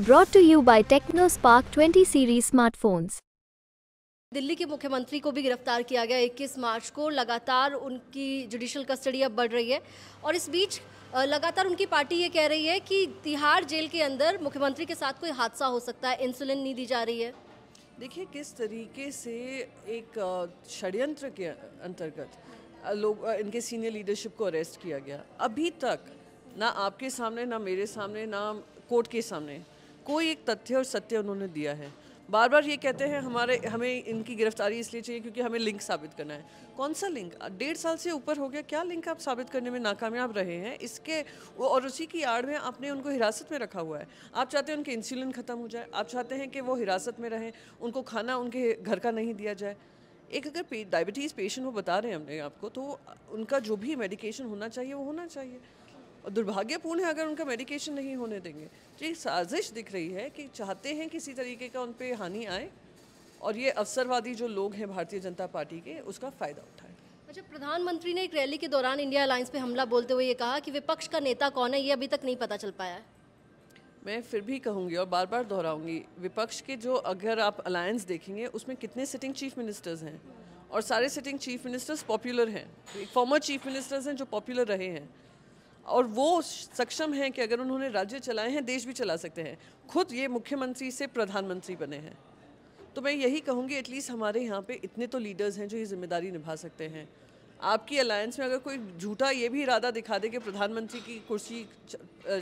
broad to you by Tecno Spark twenty series smartphones Delhi के मुख्यमंत्री को भी गिरफ्तार किया गया 21 मार्च को लगातार उनकी जुडिशल कस्टडी अब बढ़ रही है और इस बीच लगातार उनकी पार्टी ये कह रही है कि तिहाड़ जेल के अंदर मुख्यमंत्री के साथ कोई हादसा हो सकता है इंसुलिन नहीं दी जा रही है देखिए किस तरीके से एक षड्यंत्र के अंतर्गत लोग इनके सीनियर लीडरशिप को अरेस्ट किया गया अभी तक ना आपके सामने ना मेरे सामने ना कोर्ट के सामने कोई एक तथ्य और सत्य उन्होंने दिया है बार बार ये कहते हैं हमारे हमें इनकी गिरफ्तारी इसलिए चाहिए क्योंकि हमें लिंक साबित करना है कौन सा लिंक डेढ़ साल से ऊपर हो गया क्या लिंक आप साबित करने में नाकामयाब रहे हैं इसके और उसी की आड़ में आपने उनको हिरासत में रखा हुआ है आप चाहते हैं उनके इंसुलिन ख़त्म हो जाए आप चाहते हैं कि वो हिरासत में रहें उनको खाना उनके घर का नहीं दिया जाए एक अगर डायबिटीज़ पेशेंट वो बता रहे हैं हमने आपको तो उनका जो भी मेडिकेशन होना चाहिए वो होना चाहिए और दुर्भाग्यपूर्ण है अगर उनका मेडिकेशन नहीं होने देंगे तो ये साजिश दिख रही है कि चाहते हैं किसी तरीके का उन पर हानि आए और ये अवसरवादी जो लोग हैं भारतीय जनता पार्टी के उसका फ़ायदा उठाए अच्छा प्रधानमंत्री ने एक रैली के दौरान इंडिया अलायंस पे हमला बोलते हुए ये कहा कि विपक्ष का नेता कौन है ये अभी तक नहीं पता चल पाया है मैं फिर भी कहूँगी और बार बार दोहराऊंगी विपक्ष के जो अगर आप अलायंस देखेंगे उसमें कितने सिटिंग चीफ मिनिस्टर्स हैं और सारे सिटिंग चीफ मिनिस्टर्स पॉपुलर हैं फॉर्मर चीफ मिनिस्टर्स हैं जो पॉपुलर रहे हैं और वो सक्षम हैं कि अगर उन्होंने राज्य चलाए हैं देश भी चला सकते हैं खुद ये मुख्यमंत्री से प्रधानमंत्री बने हैं तो मैं यही कहूँगी एटलीस्ट हमारे यहाँ पे इतने तो लीडर्स हैं जो ये जिम्मेदारी निभा सकते हैं आपकी अलायंस में अगर कोई झूठा ये भी इरादा दिखा दे कि प्रधानमंत्री की कुर्सी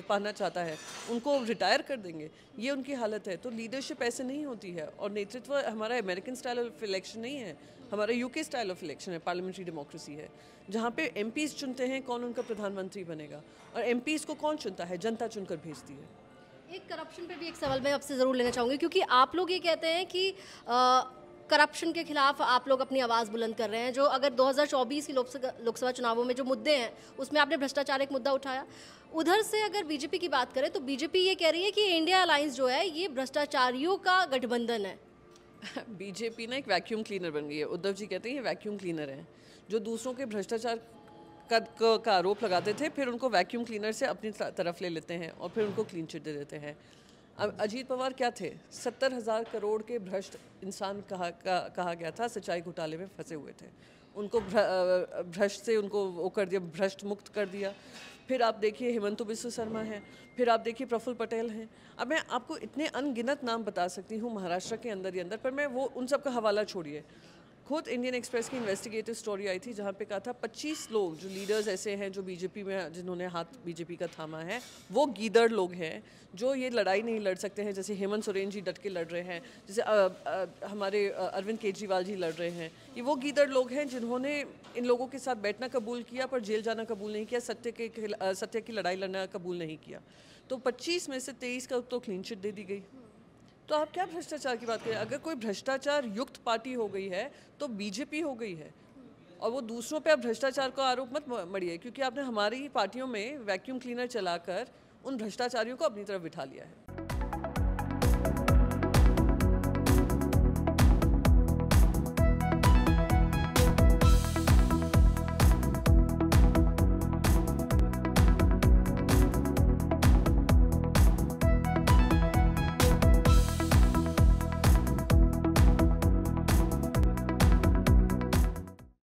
पाना चाहता है उनको रिटायर कर देंगे ये उनकी हालत है तो लीडरशिप ऐसे नहीं होती है और नेतृत्व हमारा अमेरिकन स्टाइल ऑफ इलेक्शन नहीं है हमारा यूके स्टाइल ऑफ इलेक्शन है पार्लियामेंट्री डेमोक्रेसी है जहाँ पे एम चुनते हैं कौन उनका प्रधानमंत्री बनेगा और एम को कौन चुनता है जनता चुनकर भेजती है एक करप्शन पे भी एक सवाल मैं आपसे ज़रूर लेना चाहूँगी क्योंकि आप लोग ये कहते हैं कि करप्शन के खिलाफ आप लोग अपनी आवाज़ बुलंद कर रहे हैं जो अगर 2024 की लोकसभा चुनावों में जो मुद्दे हैं उसमें आपने भ्रष्टाचार एक मुद्दा उठाया उधर से अगर बीजेपी की बात करें तो बीजेपी ये कह रही है कि इंडिया अलायंस जो है ये भ्रष्टाचारियों का गठबंधन है बीजेपी ना एक वैक्यूम क्लीनर बन गई है उद्धव जी कहते हैं ये वैक्यूम क्लीनर है जो दूसरों के भ्रष्टाचार का, का आरोप लगाते थे फिर उनको वैक्यूम क्लीनर से अपनी तरफ ले लेते हैं और फिर उनको क्लीन चिट दे देते हैं अजीत पवार क्या थे सत्तर हज़ार करोड़ के भ्रष्ट इंसान कहा का, कहा गया था सिंचाई घोटाले में फंसे हुए थे उनको भ्रष्ट से उनको वो कर दिया भ्रष्ट मुक्त कर दिया फिर आप देखिए हेमंत बिश्व शर्मा हैं फिर आप देखिए प्रफुल पटेल हैं अब मैं आपको इतने अनगिनत नाम बता सकती हूँ महाराष्ट्र के अंदर ही अंदर पर मैं वो उन सब का हवाला छोड़िए खुद इंडियन एक्सप्रेस की इन्वेस्टिगेटिव स्टोरी आई थी जहाँ पे कहा था 25 लोग जो लीडर्स ऐसे हैं जो बीजेपी में जिन्होंने हाथ बीजेपी का थामा है वो गीदड़ लोग हैं जो ये लड़ाई नहीं लड़ सकते हैं जैसे हेमंत सोरेन जी डट के लड़ रहे हैं जैसे आ, आ, हमारे अरविंद केजरीवाल जी लड़ रहे हैं ये वो गीदड़ लोग हैं जिन्होंने इन लोगों के साथ बैठना कबूल किया पर जेल जाना कबूल नहीं किया सत्य के सत्य की लड़ाई लड़ना कबूल नहीं किया तो पच्चीस में से तेईस का तो क्लीन चिट दे दी गई तो आप क्या भ्रष्टाचार की बात करें अगर कोई भ्रष्टाचार युक्त पार्टी हो गई है तो बीजेपी हो गई है और वो दूसरों पे आप भ्रष्टाचार का आरोप मत मड़िए क्योंकि आपने हमारी ही पार्टियों में वैक्यूम क्लीनर चलाकर उन भ्रष्टाचारियों को अपनी तरफ बिठा लिया है